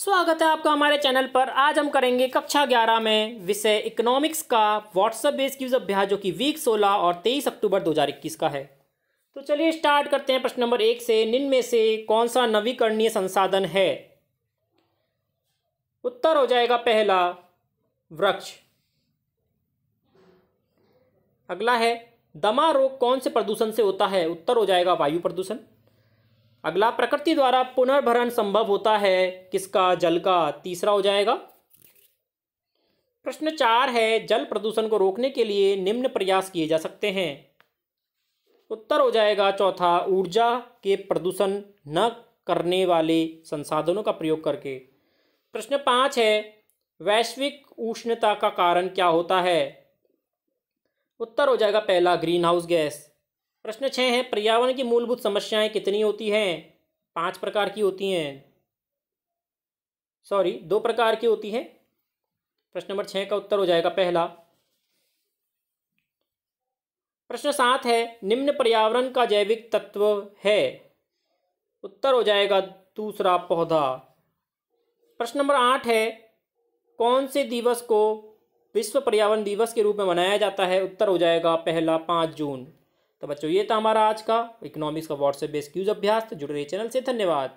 स्वागत है आपका हमारे चैनल पर आज हम करेंगे कक्षा 11 में विषय इकोनॉमिक्स का व्हाट्सअप बेस क्यूज अभ्यास जो कि वीक 16 और 23 अक्टूबर 2021 का है तो चलिए स्टार्ट करते हैं प्रश्न नंबर एक से निम्न में से कौन सा नवीकरणीय संसाधन है उत्तर हो जाएगा पहला वृक्ष अगला है दमा रोग कौन से प्रदूषण से होता है उत्तर हो जाएगा वायु प्रदूषण अगला प्रकृति द्वारा पुनर्भरण संभव होता है किसका जल का तीसरा हो जाएगा प्रश्न चार है जल प्रदूषण को रोकने के लिए निम्न प्रयास किए जा सकते हैं उत्तर हो जाएगा चौथा ऊर्जा के प्रदूषण न करने वाले संसाधनों का प्रयोग करके प्रश्न पाँच है वैश्विक उष्णता का कारण क्या होता है उत्तर हो जाएगा पहला ग्रीन हाउस गैस प्रश्न छः है पर्यावरण की मूलभूत समस्याएं कितनी होती हैं पांच प्रकार की होती हैं सॉरी दो प्रकार की होती हैं प्रश्न नंबर छः का उत्तर हो जाएगा पहला प्रश्न सात है निम्न पर्यावरण का जैविक तत्व है उत्तर हो जाएगा दूसरा पौधा प्रश्न नंबर आठ है कौन से दिवस को विश्व पर्यावरण दिवस के रूप में मनाया जाता है उत्तर हो जाएगा पहला पाँच जून तो बच्चों ये था हमारा आज का इकोनॉमिक्स का व्हाट्सएप बेस्ट क्यूज अभ्यास तो जुड़े रहिए चैनल से धन्यवाद